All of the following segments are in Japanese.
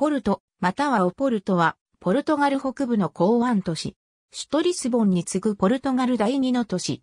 ポルト、またはオポルトは、ポルトガル北部の港湾都市。首都リスボンに次ぐポルトガル第二の都市。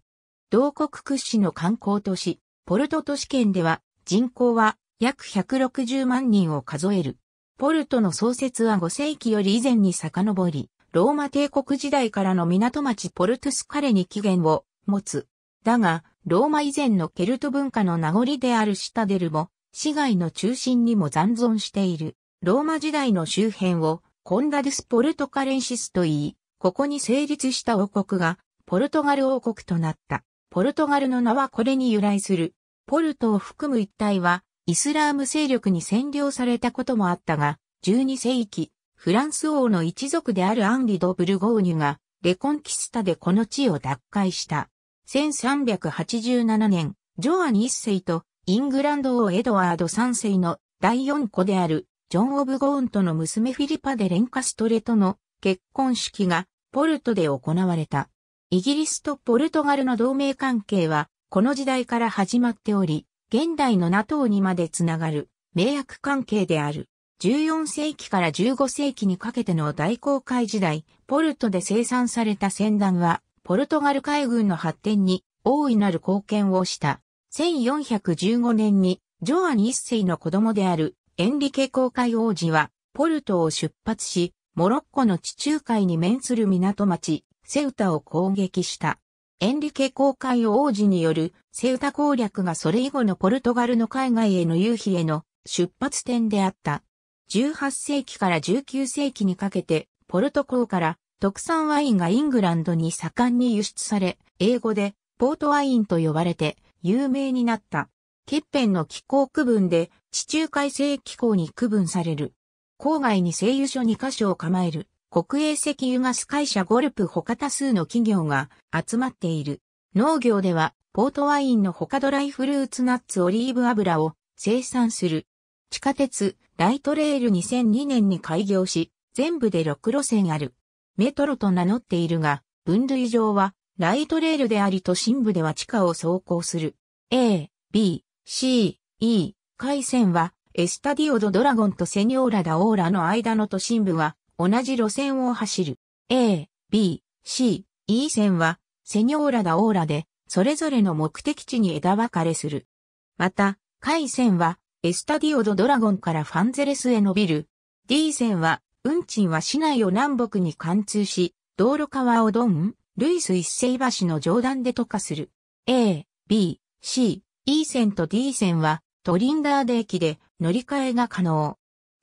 同国屈指の観光都市、ポルト都市圏では、人口は約160万人を数える。ポルトの創設は5世紀より以前に遡り、ローマ帝国時代からの港町ポルトスカレに起源を持つ。だが、ローマ以前のケルト文化の名残であるシタデルも、市街の中心にも残存している。ローマ時代の周辺をコンダデス・ポルトカレンシスと言い、ここに成立した王国がポルトガル王国となった。ポルトガルの名はこれに由来する。ポルトを含む一帯はイスラーム勢力に占領されたこともあったが、12世紀、フランス王の一族であるアンリ・ド・ブルゴーニュがレコンキスタでこの地を奪回した。1387年、ジョアン一世とイングランド王エドワード三世の第四子であるジョン・オブ・ゴーンとの娘フィリパ・デ・レンカストレとの結婚式がポルトで行われた。イギリスとポルトガルの同盟関係はこの時代から始まっており、現代の NATO にまでつながる迷惑関係である。14世紀から15世紀にかけての大航海時代、ポルトで生産された船団は、ポルトガル海軍の発展に大いなる貢献をした。1415年に、ジョアン一世の子供であるエンリケ公会王子は、ポルトを出発し、モロッコの地中海に面する港町、セウタを攻撃した。エンリケ公会王子によるセウタ攻略がそれ以後のポルトガルの海外への夕日への出発点であった。18世紀から19世紀にかけて、ポルト港から特産ワインがイングランドに盛んに輸出され、英語でポートワインと呼ばれて有名になった。欠片の気候区分で地中海性気候に区分される。郊外に製油所2カ所を構える国営石油ガス会社ゴルプ他多数の企業が集まっている。農業ではポートワインの他ドライフルーツナッツオリーブ油を生産する。地下鉄、ライトレール2002年に開業し、全部で6路線ある。メトロと名乗っているが、分類上は、ライトレールであり都心部では地下を走行する。A、B、C、E、海線は、エスタディオドドラゴンとセニョーラダオーラの間の都心部は、同じ路線を走る。A、B、C、E 線は、セニョーラダオーラで、それぞれの目的地に枝分かれする。また、海線は、エスタディオドドラゴンからファンゼレスへ伸びる。D 線は、運賃は市内を南北に貫通し、道路川をドン、ルイス一世橋の上段で渡過する。A、B、C、E 線と D 線はトリンダーデ駅で乗り換えが可能。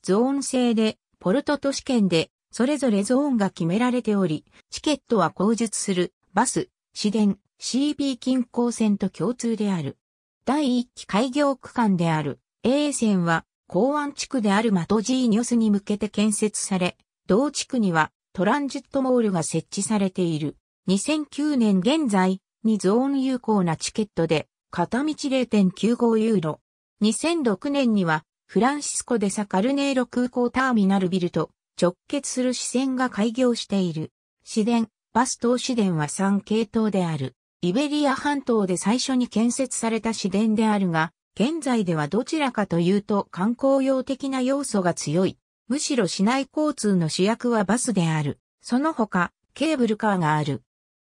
ゾーン制でポルト都市圏でそれぞれゾーンが決められており、チケットは口述するバス、市電、CB 近郊線と共通である。第1期開業区間である A 線は港湾地区であるマトジーニョスに向けて建設され、同地区にはトランジットモールが設置されている。2009年現在にゾーン有効なチケットで片道0.95ユーロ。2006年には、フランシスコでサカルネーロ空港ターミナルビルと直結する支線が開業している。市電、バス等市電は3系統である。イベリア半島で最初に建設された市電であるが、現在ではどちらかというと観光用的な要素が強い。むしろ市内交通の主役はバスである。その他、ケーブルカーがある。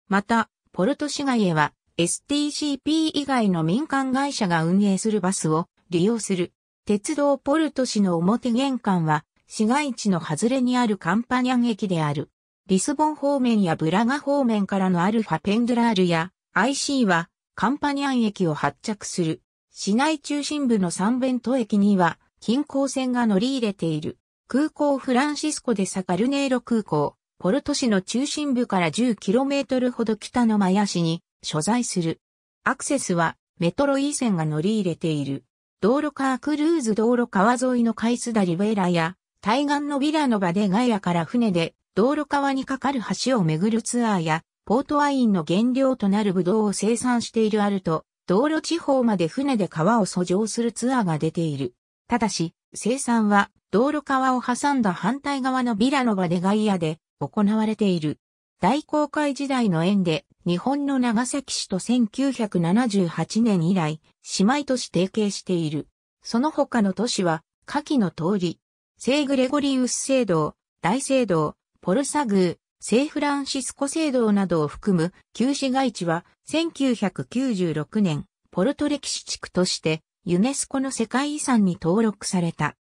また、ポルト市街へは、STCP 以外の民間会社が運営するバスを利用する。鉄道ポルト市の表玄関は市街地の外れにあるカンパニャン駅である。リスボン方面やブラガ方面からのアルファペンドラールや IC はカンパニャン駅を発着する。市内中心部のサンベント駅には近郊線が乗り入れている。空港フランシスコでサカルネーロ空港、ポルト市の中心部から 10km ほど北のマヤ市に所在する。アクセスはメトロ E 線が乗り入れている。道路カークルーズ道路川沿いのカイスダリベーラや対岸のビラの場でガイアから船で道路川に架かる橋を巡るツアーやポートワインの原料となるブドウを生産しているあると道路地方まで船で川を遡上するツアーが出ている。ただし、生産は道路川を挟んだ反対側のビラの場でガイアで行われている。大航海時代の縁で、日本の長崎市と1978年以来、姉妹都市提携している。その他の都市は、下記の通り、聖グレゴリウス聖堂、大聖堂、ポルサグー、聖フランシスコ聖堂などを含む旧市街地は、1996年、ポルト歴史地区として、ユネスコの世界遺産に登録された。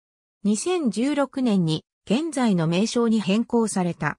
2016年に、現在の名称に変更された。